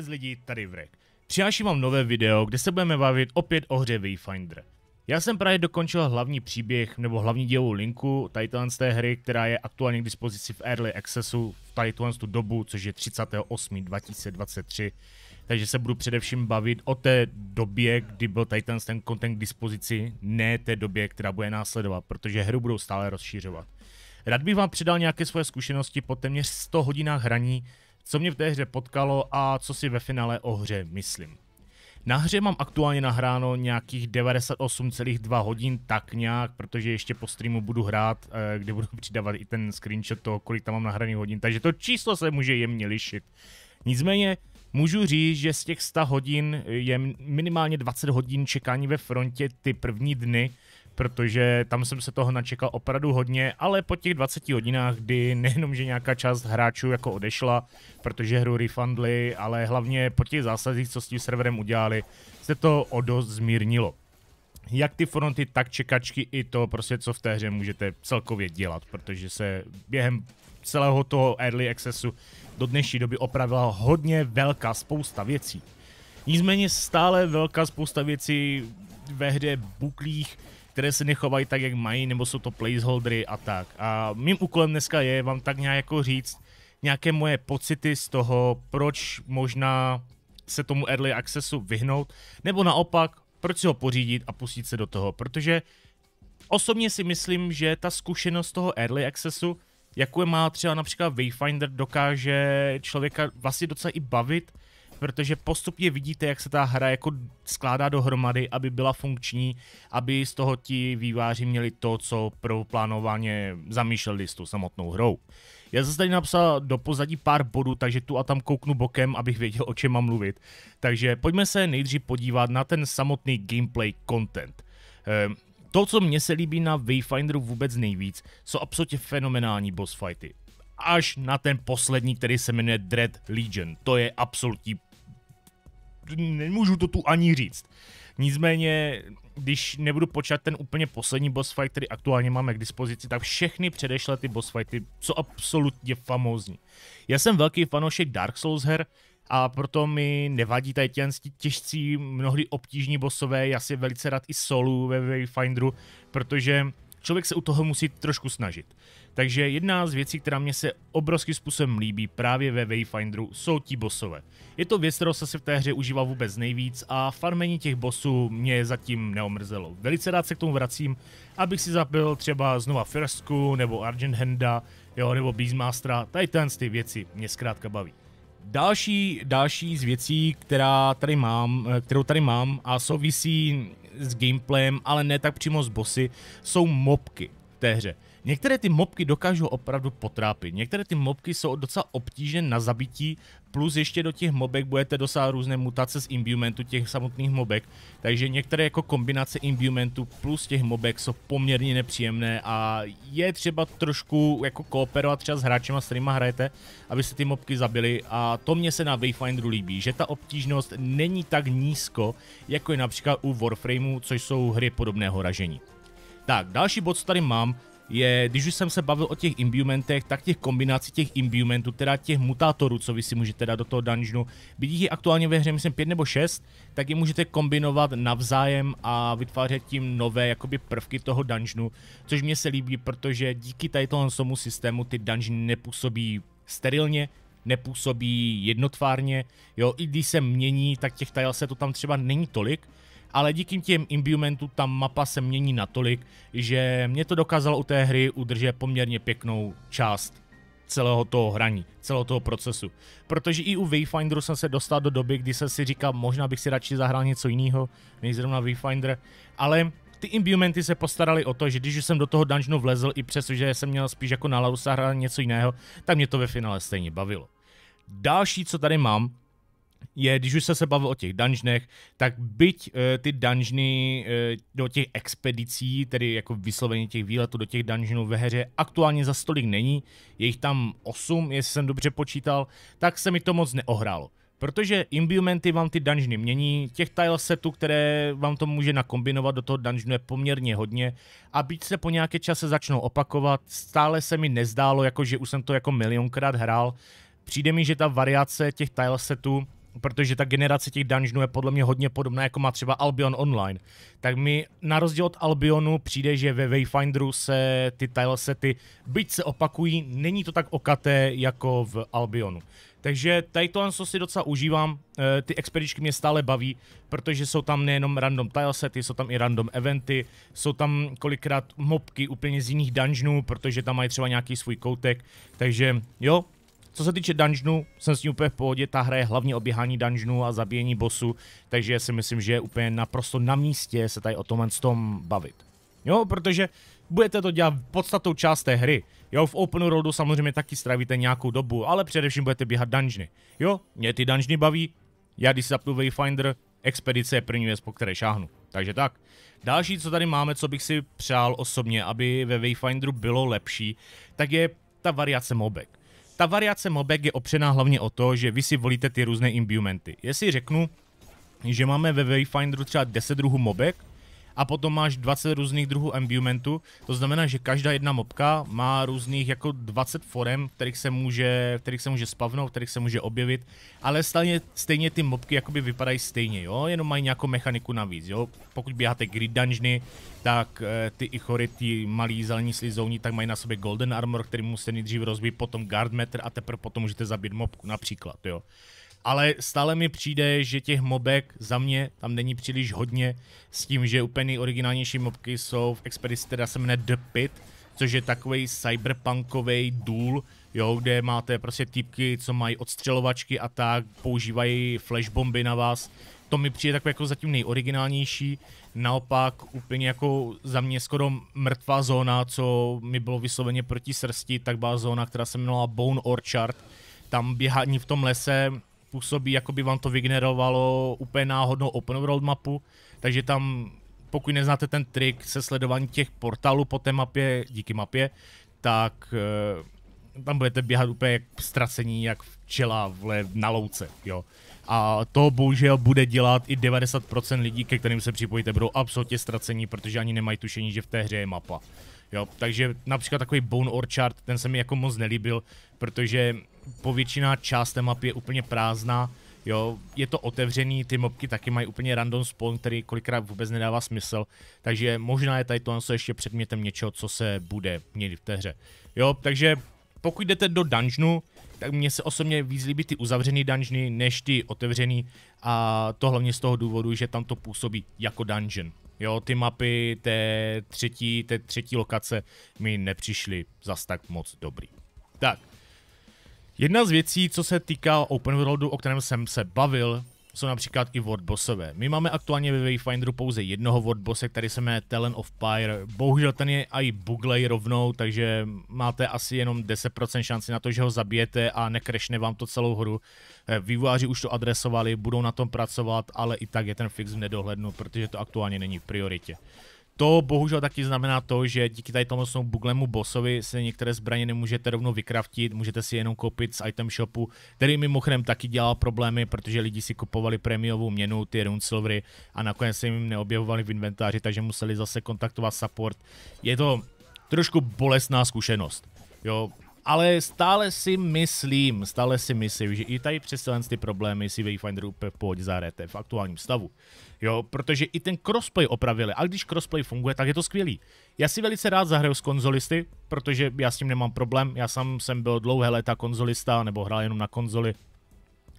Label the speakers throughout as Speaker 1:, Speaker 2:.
Speaker 1: z lidí tady Vrek. Přináším vám nové video, kde se budeme bavit opět o hře Wayfinder. Já jsem právě dokončil hlavní příběh nebo hlavní dělovou linku Titan z té hry, která je aktuálně k dispozici v Early Accessu v Titan tu dobu, což je 38.2023. 2023. Takže se budu především bavit o té době, kdy byl Titan ten content k dispozici, ne té době, která bude následovat, protože hru budou stále rozšířovat. Rád bych vám předal nějaké svoje zkušenosti po téměř 100 hodinách hraní, co mě v té hře potkalo a co si ve finále o hře myslím. Na hře mám aktuálně nahráno nějakých 98,2 hodin, tak nějak, protože ještě po streamu budu hrát, eh, kde budu přidávat i ten screenshot toho, kolik tam mám nahraných hodin, takže to číslo se může jemně lišit. Nicméně můžu říct, že z těch 100 hodin je minimálně 20 hodin čekání ve frontě ty první dny, protože tam jsem se toho načekal opravdu hodně, ale po těch 20 hodinách, kdy nejenom, že nějaká část hráčů jako odešla, protože hru refundli, ale hlavně po těch zásazích, co s tím serverem udělali, se to o dost zmírnilo. Jak ty fronty, tak čekačky i to, prostě co v té hře můžete celkově dělat, protože se během celého toho early accessu do dnešní doby opravila hodně velká spousta věcí. Nicméně stále velká spousta věcí ve hře buklých, které se nechovají tak, jak mají, nebo jsou to placeholdery a tak. A mým úkolem dneska je vám tak nějak jako říct nějaké moje pocity z toho, proč možná se tomu early accessu vyhnout, nebo naopak, proč si ho pořídit a pustit se do toho, protože osobně si myslím, že ta zkušenost toho early accessu, jakou je má třeba například Wayfinder, dokáže člověka vlastně docela i bavit, protože postupně vidíte, jak se ta hra jako skládá dohromady, aby byla funkční, aby z toho ti výváři měli to, co pro plánovaně zamýšleli s tou samotnou hrou. Já jsem tady napsal do pozadí pár bodů, takže tu a tam kouknu bokem, abych věděl, o čem mám mluvit. Takže pojďme se nejdřív podívat na ten samotný gameplay content. Ehm, to, co mně se líbí na Wayfinderu vůbec nejvíc, jsou absolutně fenomenální boss fighty až na ten poslední, který se jmenuje Dread Legion. To je absolutní... Nemůžu to tu ani říct. Nicméně, když nebudu počítat ten úplně poslední boss fight, který aktuálně máme k dispozici, tak všechny předešlé ty boss fighty jsou absolutně famózní. Já jsem velký fanoušek Dark Souls her, a proto mi nevadí tady těm těžcí, mnohdy obtížní bosové, já si velice rád i solu ve Wayfinderu, protože člověk se u toho musí trošku snažit. Takže jedna z věcí, která mě se obrovským způsobem líbí právě ve Wayfinderu, jsou ti bosové. Je to věc, kterou se v té hře užívá vůbec nejvíc a farmení těch bosů mě zatím neomrzelo. Velice rád se k tomu vracím, abych si zapil třeba znova Firstku nebo Argent Henda, jo, nebo Beastmastera, tady ten ty věci mě zkrátka baví. Další, další z věcí, která tady mám, eh, kterou tady mám a souvisí s gameplayem, ale ne tak přímo s bossy, jsou mobky v té hře. Některé ty mobky dokážou opravdu potrápit. Některé ty mobky jsou docela obtížné na zabití, plus ještě do těch mobek budete dosáhat různé mutace z imbumentu těch samotných mobek, takže některé jako kombinace imbumentu plus těch mobek jsou poměrně nepříjemné a je třeba trošku jako kooperovat třeba s hráčema, s kterýma hrajete, aby se ty mobky zabily a to mě se na Wayfinderu líbí, že ta obtížnost není tak nízko, jako je například u Warframeu, což jsou hry podobného ražení. Tak, další bod, co tady mám, je, když už jsem se bavil o těch imbumentech, tak těch kombinací těch imbumentů, teda těch mutátorů, co vy si můžete dát do toho dungeonu, vidíte je aktuálně ve hře myslím pět nebo šest, tak je můžete kombinovat navzájem a vytvářet tím nové jakoby prvky toho dungeonu, což mě se líbí, protože díky tady tomu systému ty dungeony nepůsobí sterilně, nepůsobí jednotvárně, jo, i když se mění, tak těch tajel se to tam třeba není tolik, ale díky těm imbumentu ta mapa se mění natolik, že mě to dokázalo u té hry udržet poměrně pěknou část celého toho hraní, celého toho procesu. Protože i u Wayfinderu jsem se dostal do doby, kdy jsem si říkal, možná bych si radši zahrál něco jiného, než zrovna Wayfinder, ale ty imbumenty se postarali o to, že když jsem do toho dungeonu vlezl, i přesto, že jsem měl spíš jako náladu zahrát něco jiného, tak mě to ve finále stejně bavilo. Další, co tady mám, je, když už jsem se bavil o těch dungeonech, tak byť uh, ty dungeony uh, do těch expedicí, tedy jako vysloveně těch výletů do těch dungeonů ve hře, aktuálně za stolik není, je jich tam 8, jestli jsem dobře počítal, tak se mi to moc neohrálo. Protože imbumenty vám ty dungeony mění, těch tile setů, které vám to může nakombinovat do toho dungeonu je poměrně hodně a byť se po nějaké čase začnou opakovat, stále se mi nezdálo, jako že už jsem to jako milionkrát hrál, Přijde mi, že ta variace těch tile setů protože ta generace těch dungeonů je podle mě hodně podobná, jako má třeba Albion Online. Tak mi na rozdíl od Albionu přijde, že ve Wayfinderu se ty tilesety, byť se opakují, není to tak okaté jako v Albionu. Takže tady to co si docela užívám, eh, ty expedičky mě stále baví, protože jsou tam nejenom random tilesety, jsou tam i random eventy, jsou tam kolikrát mobky úplně z jiných dungeonů, protože tam mají třeba nějaký svůj koutek, takže jo, co se týče dungeonu, jsem s ní úplně v pohodě, ta hra je hlavně o běhání dungeonu a zabíjení bosu, takže si myslím, že je úplně naprosto na místě se tady o tomhle s tom bavit. Jo, protože budete to dělat podstatou část té hry. Jo, v open worldu samozřejmě taky stravíte nějakou dobu, ale především budete běhat dungeony. Jo, mě ty dungeony baví, já když zapnu Wayfinder, expedice je první věc, po které šáhnu. Takže tak. Další, co tady máme, co bych si přál osobně, aby ve Wayfinderu bylo lepší, tak je ta variace mobek ta variace mobek je opřená hlavně o to, že vy si volíte ty různé imbumenty. Jestli řeknu, že máme ve Wayfinderu třeba 10 druhů mobek, a potom máš 20 různých druhů ambumentu, to znamená, že každá jedna mobka má různých jako 20 forem, kterých se může, kterých se může spavnout, kterých se může objevit, ale stejně, stejně ty mobky jakoby vypadají stejně, jo, jenom mají nějakou mechaniku navíc, jo, pokud běháte grid dungeony, tak e, ty ichory, ty malí zelení slizouni, tak mají na sobě golden armor, který musíte nejdřív rozbít, potom guard meter a teprve potom můžete zabít mobku například, jo ale stále mi přijde, že těch mobek za mě tam není příliš hodně s tím, že úplně originálnější mobky jsou v Expedici, teda se jmenuje The Pit, což je takový cyberpunkový důl, jo, kde máte prostě typky, co mají odstřelovačky a tak, používají flashbomby na vás. To mi přijde takové jako zatím nejoriginálnější, naopak úplně jako za mě skoro mrtvá zóna, co mi bylo vysloveně proti srsti, tak byla zóna, která se jmenovala Bone Orchard, tam běhání v tom lese, způsobí, jako by vám to vygenerovalo úplně náhodnou open world mapu, takže tam, pokud neznáte ten trik se sledování těch portálů po té mapě, díky mapě, tak eh, tam budete běhat úplně jak ztracení, jak včela vle, na louce, jo. A to bohužel bude dělat i 90% lidí, ke kterým se připojíte, budou absolutně ztracení, protože ani nemají tušení, že v té hře je mapa. Jo, takže například takový Bone Orchard, ten se mi jako moc nelíbil, protože povětšiná část té mapy je úplně prázdná, jo, je to otevřený, ty mobky taky mají úplně random spawn, který kolikrát vůbec nedává smysl, takže možná je tady to ještě předmětem něčeho, co se bude měnit v té hře. Jo, takže pokud jdete do dungeonu, tak mně se osobně víc líbí ty uzavřený dungeony, než ty otevřený a to hlavně z toho důvodu, že tam to působí jako dungeon. Jo, ty mapy té třetí, té třetí lokace mi nepřišly zas tak moc dobrý. Tak, Jedna z věcí, co se týká open worldu, o kterém jsem se bavil, jsou například i wordbossové. My máme aktuálně ve Wayfinderu pouze jednoho wordbosse, který se jmenuje Talent of Pyre. Bohužel ten je i buglej rovnou, takže máte asi jenom 10% šanci na to, že ho zabijete a nekrešne vám to celou hru. Eh, vývojáři už to adresovali, budou na tom pracovat, ale i tak je ten fix v nedohlednu, protože to aktuálně není v prioritě. To bohužel taky znamená to, že díky tady tomu buglemu bossovi se některé zbraně nemůžete rovnou vykraftit, můžete si jenom koupit z item shopu, který mimochodem taky dělal problémy, protože lidi si kupovali prémiovou měnu, ty silvery a nakonec se jim neobjevovali v inventáři, takže museli zase kontaktovat support. Je to trošku bolestná zkušenost. Jo, ale stále si myslím, stále si myslím, že i tady přes ty problémy si Wayfinder úplně pojď zahrajete v aktuálním stavu. Jo, protože i ten crossplay opravili a když crossplay funguje, tak je to skvělý. Já si velice rád zahraju s konzolisty, protože já s tím nemám problém, já sám jsem byl dlouhé léta konzolista nebo hrál jenom na konzoli,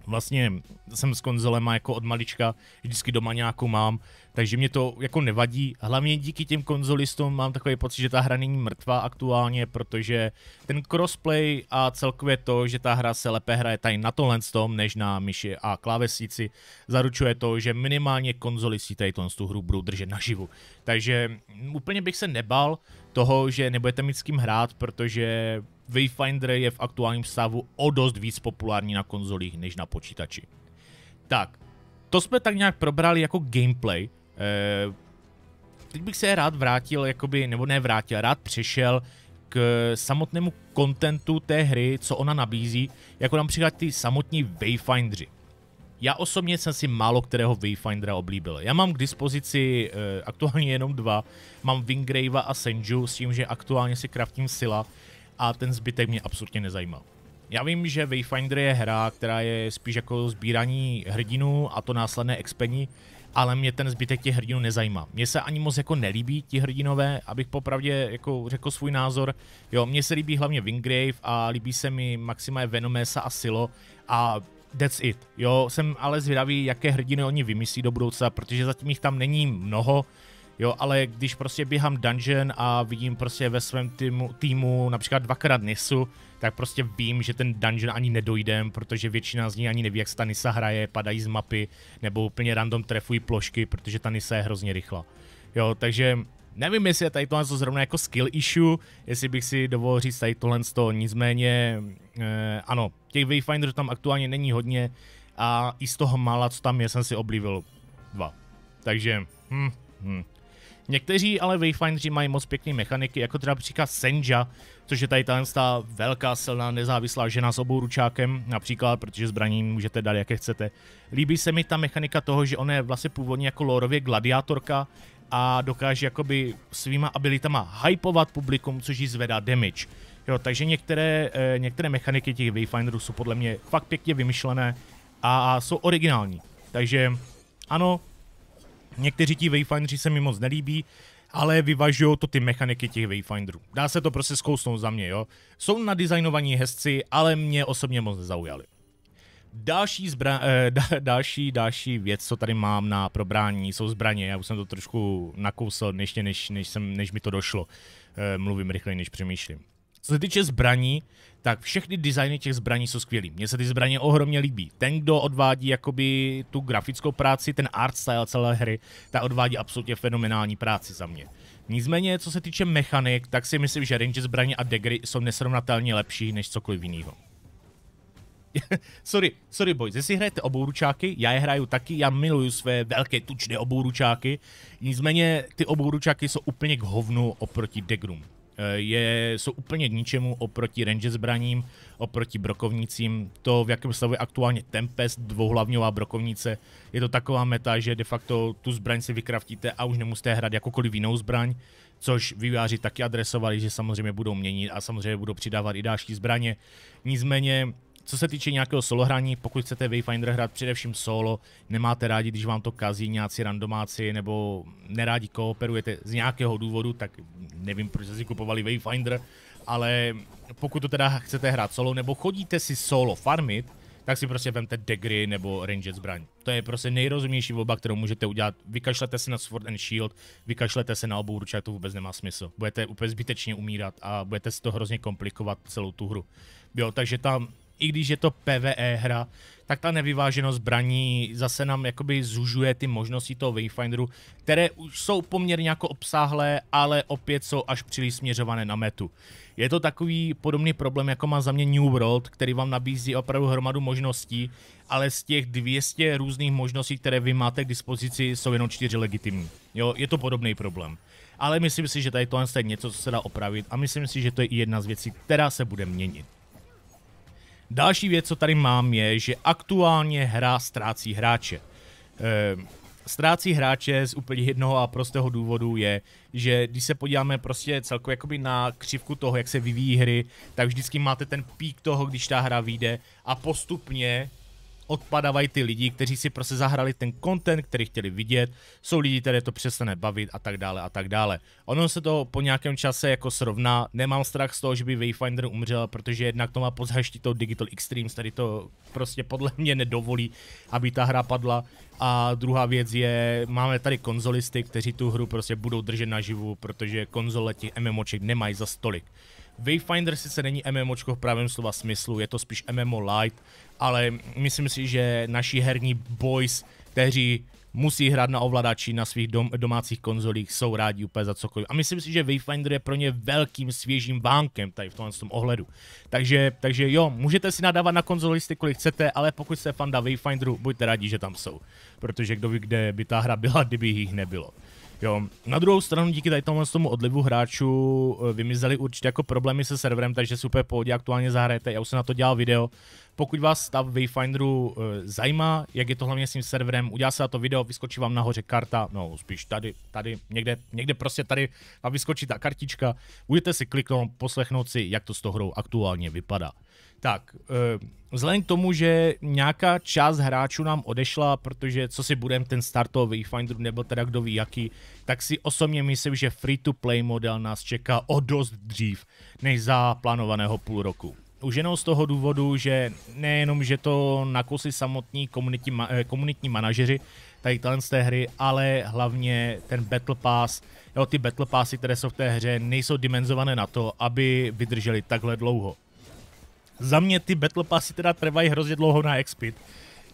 Speaker 1: vlastně jsem s konzolema jako od malička, vždycky doma nějakou mám, takže mě to jako nevadí. Hlavně díky těm konzolistům mám takový pocit, že ta hra není mrtvá aktuálně, protože ten crossplay a celkově to, že ta hra se lépe hraje tady na tohle tom, než na myši a klávesnici, zaručuje to, že minimálně konzolisti tady tu hru budou držet naživu. Takže úplně bych se nebal toho, že nebudete mít s kým hrát, protože Wayfinder je v aktuálním stavu o dost víc populární na konzolích než na počítači. Tak, to jsme tak nějak probrali jako gameplay. Eh, teď bych se rád vrátil, jakoby, nebo ne vrátil, rád přišel k samotnému kontentu té hry, co ona nabízí, jako například ty samotní Wayfindery. Já osobně jsem si málo kterého Wayfindera oblíbil. Já mám k dispozici e, aktuálně jenom dva. Mám Wingrave a Senju s tím, že aktuálně si kraftím sila a ten zbytek mě absolutně nezajímal. Já vím, že Wayfinder je hra, která je spíš jako sbíraní hrdinů a to následné expení, ale mě ten zbytek těch hrdinů nezajímá. Mně se ani moc jako nelíbí ti hrdinové, abych popravdě jako řekl svůj názor. Jo, mně se líbí hlavně Wingrave a líbí se mi Maxima Venomesa a Silo a that's it. Jo, jsem ale zvědavý, jaké hrdiny oni vymyslí do budoucna, protože zatím jich tam není mnoho, Jo, ale když prostě běhám dungeon a vidím prostě ve svém týmu, týmu například dvakrát Nisu, tak prostě vím, že ten dungeon ani nedojdem, protože většina z ní ani neví, jak se ta Nisa hraje, padají z mapy, nebo úplně random trefují plošky, protože ta Nisa je hrozně rychlá. Jo, takže nevím, jestli je tady tohle zrovna jako skill issue, jestli bych si dovolil říct tady tohle z toho, nicméně eh, ano, těch Wayfinderů tam aktuálně není hodně a i z toho mála, co tam je, jsem si oblíbil dva. Takže, hm, hm. Někteří ale Wayfindeři mají moc pěkné mechaniky, jako třeba příklad Senja, což je tady ta velká, silná, nezávislá žena s obou ručákem, například, protože zbraní můžete dát, jaké chcete. Líbí se mi ta mechanika toho, že ona je vlastně původně jako lorově gladiátorka, a dokáže jakoby svýma abilitama hypovat publikum, což jí zvedá damage. Jo, takže některé, eh, některé mechaniky těch Wayfinderů jsou podle mě fakt pěkně vymyšlené a, a jsou originální. Takže ano, Někteří ti wayfindři se mi moc nelíbí, ale vyvažují to ty mechaniky těch wayfinderů. Dá se to prostě zkousnout za mě, jo. Jsou nadizajnovaní hezci, ale mě osobně moc nezaujali. Další, zbra- eh, da- další, další věc, co tady mám na probrání, jsou zbraně. Já už jsem to trošku nakousl, než, než, než, jsem, než mi to došlo. Eh, mluvím rychleji, než přemýšlím. Co se týče zbraní, tak všechny designy těch zbraní jsou skvělý. Mně se ty zbraně ohromně líbí. Ten, kdo odvádí jakoby tu grafickou práci, ten art style celé hry, ta odvádí absolutně fenomenální práci za mě. Nicméně, co se týče mechanik, tak si myslím, že range zbraně a degry jsou nesrovnatelně lepší než cokoliv jiného. sorry, sorry boys, jestli hrajete obouručáky, já je hraju taky, já miluju své velké tučné obouručáky, nicméně ty obouručáky jsou úplně k hovnu oproti degrům. Eh, je, jsou úplně k ničemu oproti range zbraním, oproti brokovnicím. To, v jakém stavu je aktuálně Tempest, dvouhlavňová brokovnice, je to taková meta, že de facto tu zbraň si vykraftíte a už nemusíte hrát jakokoliv jinou zbraň, což vyváři taky adresovali, že samozřejmě budou měnit a samozřejmě budou přidávat i další zbraně. Nicméně co se týče nějakého solohraní, pokud chcete Wayfinder hrát především solo, nemáte rádi, když vám to kazí nějací randomáci, nebo nerádi kooperujete z nějakého důvodu, tak nevím, proč jste si kupovali Wayfinder, ale pokud to teda chcete hrát solo, nebo chodíte si solo farmit, tak si prostě vemte degry nebo ranger zbraň. To je prostě nejrozumější volba, kterou můžete udělat. Vykašlete se na Sword and Shield, vykašlete se na obou ručák, to vůbec nemá smysl. Budete úplně zbytečně umírat a budete si to hrozně komplikovat celou tu hru. Jo, takže tam i když je to PvE hra, tak ta nevyváženost zbraní zase nám jakoby zužuje ty možnosti toho Wayfinderu, které už jsou poměrně jako obsáhlé, ale opět jsou až příliš směřované na metu. Je to takový podobný problém, jako má za mě New World, který vám nabízí opravdu hromadu možností, ale z těch 200 různých možností, které vy máte k dispozici, jsou jenom čtyři legitimní. Jo, je to podobný problém. Ale myslím si, že tady tohle je něco, co se dá opravit a myslím si, že to je i jedna z věcí, která se bude měnit. Další věc, co tady mám, je, že aktuálně hra ztrácí hráče. Ehm, ztrácí hráče z úplně jednoho a prostého důvodu je, že když se podíváme prostě celkově jakoby na křivku toho, jak se vyvíjí hry, tak vždycky máte ten pík toho, když ta hra vyjde a postupně odpadávají ty lidi, kteří si prostě zahrali ten content, který chtěli vidět, jsou lidi, které to přestane bavit a tak dále a tak dále. Ono se to po nějakém čase jako srovná, nemám strach z toho, že by Wayfinder umřel, protože jednak to má pozhaští to Digital Extremes, tady to prostě podle mě nedovolí, aby ta hra padla. A druhá věc je, máme tady konzolisty, kteří tu hru prostě budou držet naživu, protože konzole těch MMOček nemají za stolik. Wayfinder sice není MMOčko v pravém slova smyslu, je to spíš MMO light, ale myslím si, že naši herní boys, kteří musí hrát na ovladači, na svých dom- domácích konzolích, jsou rádi úplně za cokoliv. A myslím si, že Wayfinder je pro ně velkým svěžím vánkem tady v tomhle tom ohledu. Takže, takže jo, můžete si nadávat na konzolisty, kolik chcete, ale pokud jste fanda Wayfinderu, buďte rádi, že tam jsou. Protože kdo ví, kde by ta hra byla, kdyby jich nebylo. Jo, na druhou stranu díky tady tomu, tomu odlivu hráčů eh, vymizely určitě jako problémy se serverem, takže super pohodě aktuálně zahrajete, já už jsem na to dělal video, pokud vás stav Wayfinderu eh, zajímá, jak je to hlavně s tím serverem, udělá se na to video, vyskočí vám nahoře karta, no spíš tady, tady, někde, někde prostě tady a vyskočí ta kartička. Budete si kliknout, poslechnout si, jak to s tou hrou aktuálně vypadá. Tak, eh, vzhledem k tomu, že nějaká část hráčů nám odešla, protože co si budem ten startový Wayfinderu nebo teda kdo ví jaký, tak si osobně myslím, že free-to-play model nás čeká o dost dřív než za plánovaného půl roku. Už jenom z toho důvodu, že nejenom, že to kusy samotní komunitní, eh, komunitní manažeři tady talent z té hry, ale hlavně ten Battle Pass, jo, ty Battle Passy, které jsou v té hře, nejsou dimenzované na to, aby vydrželi takhle dlouho. Za mě ty Battle Passy teda trvají hrozně dlouho na Expit,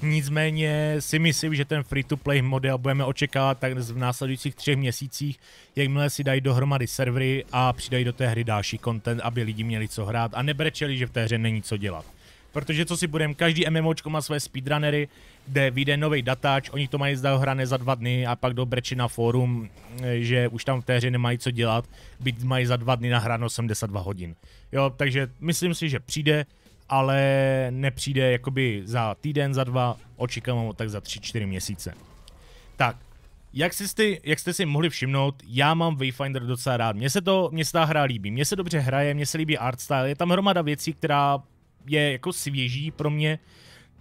Speaker 1: Nicméně si myslím, že ten free-to-play model budeme očekávat tak v následujících třech měsících, jakmile si dají dohromady servery a přidají do té hry další content, aby lidi měli co hrát a nebrečeli, že v té hře není co dělat. Protože co si budem, každý MMOčko má své speedrunnery, kde vyjde nový datáč, oni to mají zdahohrané za dva dny a pak do breči na fórum, že už tam v té hře nemají co dělat, byť mají za dva dny nahráno 82 hodin. Jo, takže myslím si, že přijde, ale nepřijde jakoby za týden, za dva, očekávám ho tak za tři, čtyři měsíce. Tak, jak, jste si, jak jste si mohli všimnout, já mám Wayfinder docela rád. Mně se, to, mně se ta hra líbí, mně se dobře hraje, mně se líbí art style, je tam hromada věcí, která je jako svěží pro mě.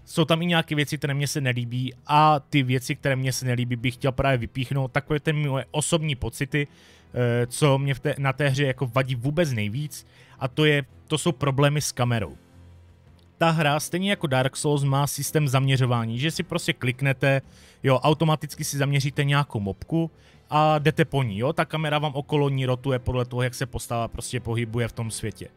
Speaker 1: Jsou tam i nějaké věci, které mě se nelíbí a ty věci, které mě se nelíbí, bych chtěl právě vypíchnout. Takové ty moje osobní pocity, eh, co mě v té, na té hře jako vadí vůbec nejvíc a to, je, to jsou problémy s kamerou ta hra, stejně jako Dark Souls, má systém zaměřování, že si prostě kliknete, jo, automaticky si zaměříte nějakou mobku a jdete po ní, jo, ta kamera vám okolo ní rotuje podle toho, jak se postava prostě pohybuje v tom světě.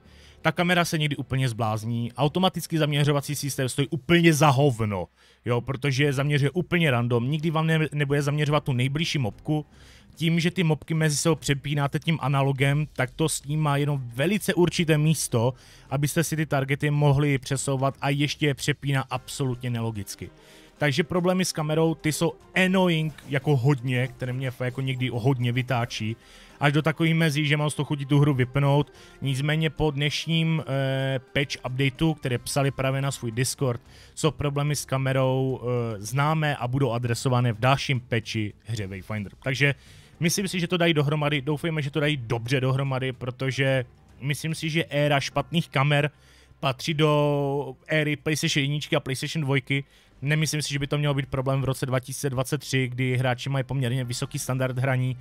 Speaker 1: Ta kamera se někdy úplně zblázní, automaticky zaměřovací systém stojí úplně za hovno, jo, protože zaměřuje úplně random, nikdy vám ne, nebude zaměřovat tu nejbližší mobku, tím, že ty mobky mezi sebou přepínáte tím analogem, tak to s ním má jenom velice určité místo, abyste si ty targety mohli přesouvat a ještě je přepíná absolutně nelogicky. Takže problémy s kamerou, ty jsou annoying jako hodně, které mě jako někdy hodně vytáčí, až do takový mezí, že mám z toho chutí tu hru vypnout. Nicméně po dnešním eh, patch updateu, které psali právě na svůj Discord, jsou problémy s kamerou eh, známé a budou adresované v dalším patchi hře Wayfinder. Takže Myslím si, že to dají dohromady, doufejme, že to dají dobře dohromady, protože myslím si, že éra špatných kamer patří do éry PlayStation 1 a PlayStation 2. Nemyslím si, že by to mělo být problém v roce 2023, kdy hráči mají poměrně vysoký standard hraní.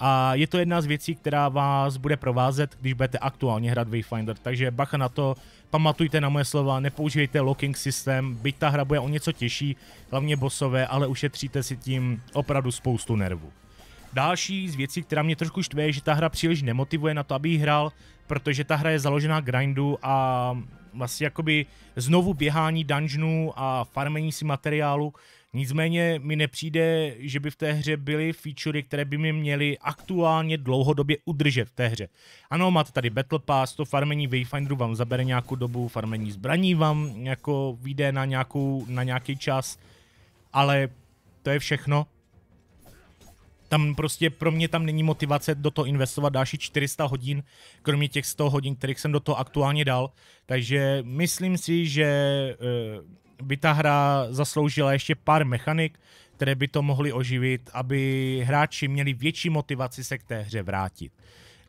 Speaker 1: A je to jedna z věcí, která vás bude provázet, když budete aktuálně hrát Wayfinder. Takže bacha na to, pamatujte na moje slova, nepoužívejte locking systém, byť ta hra bude o něco těžší, hlavně bosové, ale ušetříte si tím opravdu spoustu nervů. Další z věcí, která mě trošku štve, je, že ta hra příliš nemotivuje na to, aby ji hrál, protože ta hra je založena grindu a vlastně jakoby znovu běhání dungeonů a farmení si materiálu. Nicméně mi nepřijde, že by v té hře byly featurey, které by mi měly aktuálně dlouhodobě udržet v té hře. Ano, máte tady Battle Pass, to farmení Wayfinderu vám zabere nějakou dobu, farmení zbraní vám jako vyjde na, nějakou, na nějaký čas, ale to je všechno. Tam prostě pro mě tam není motivace do toho investovat další 400 hodin, kromě těch 100 hodin, kterých jsem do toho aktuálně dal. Takže myslím si, že eh, by ta hra zasloužila ještě pár mechanik, které by to mohly oživit, aby hráči měli větší motivaci se k té hře vrátit.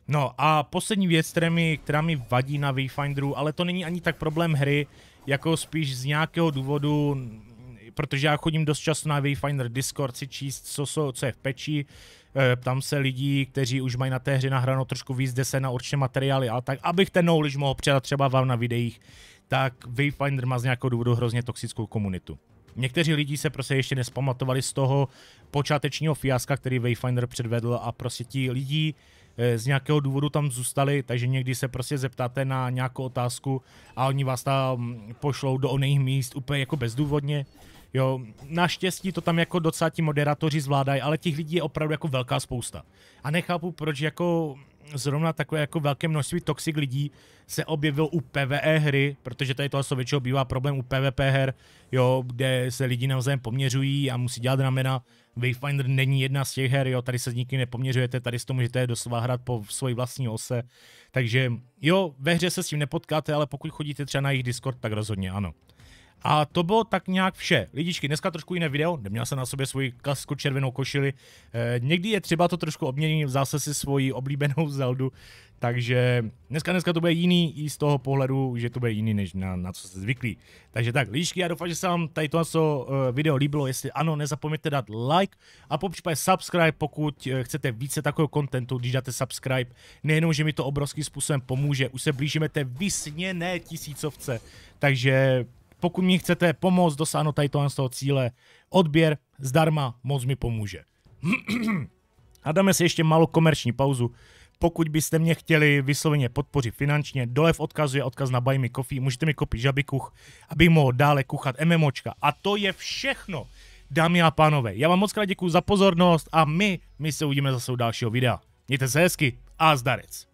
Speaker 1: No a poslední věc, která mi, která mi vadí na Wayfinderu, ale to není ani tak problém hry, jako spíš z nějakého důvodu protože já chodím dost často na Wayfinder Discord si číst, co, so, co je v peči, eh, tam se lidí, kteří už mají na té hře nahráno trošku víc, kde se na určité materiály, ale tak, abych ten knowledge mohl předat třeba vám na videích, tak Wayfinder má z nějakého důvodu hrozně toxickou komunitu. Někteří lidi se prostě ještě nespamatovali z toho počátečního fiaska, který Wayfinder předvedl a prostě ti lidi eh, z nějakého důvodu tam zůstali, takže někdy se prostě zeptáte na nějakou otázku a oni vás tam pošlou do oných míst úplně jako bezdůvodně. Jo, naštěstí to tam jako docela ti moderátoři zvládají, ale těch lidí je opravdu jako velká spousta. A nechápu, proč jako zrovna takové jako velké množství toxic lidí se objevil u PvE hry, protože tady asi většinou bývá problém u PvP her, jo, kde se lidi navzájem poměřují a musí dělat ramena. Wayfinder není jedna z těch her, jo, tady se s nikým nepoměřujete, tady s to můžete doslova hrát po svoji vlastní ose. Takže jo, ve hře se s tím nepotkáte, ale pokud chodíte třeba na jejich Discord, tak rozhodně ano. A to bylo tak nějak vše. Lidičky, dneska trošku jiné video, neměl jsem na sobě svoji klasku červenou košili. E, někdy je třeba to trošku obměnit, zase si svoji oblíbenou Zeldu, takže dneska, dneska to bude jiný i z toho pohledu, že to bude jiný, než na, na co se zvyklí. Takže tak, lidičky, já doufám, že se vám tady to eh, video líbilo. Jestli ano, nezapomeňte dát like a popřípadě subscribe, pokud eh, chcete více takového kontentu, když dáte subscribe. Nejenom, že mi to obrovským způsobem pomůže, už se blížíme té vysněné tisícovce, takže pokud mi chcete pomoct dosáhnout tady toho, z toho cíle, odběr zdarma moc mi pomůže. A dáme si ještě malou komerční pauzu. Pokud byste mě chtěli vysloveně podpořit finančně, dole v odkazu je odkaz na Buy Me Coffee, můžete mi kopit žabikuch, abych mohl dále kuchat MMOčka. A to je všechno, dámy a pánové. Já vám moc krát děkuji za pozornost a my, my se uvidíme zase u dalšího videa. Mějte se hezky a zdarec.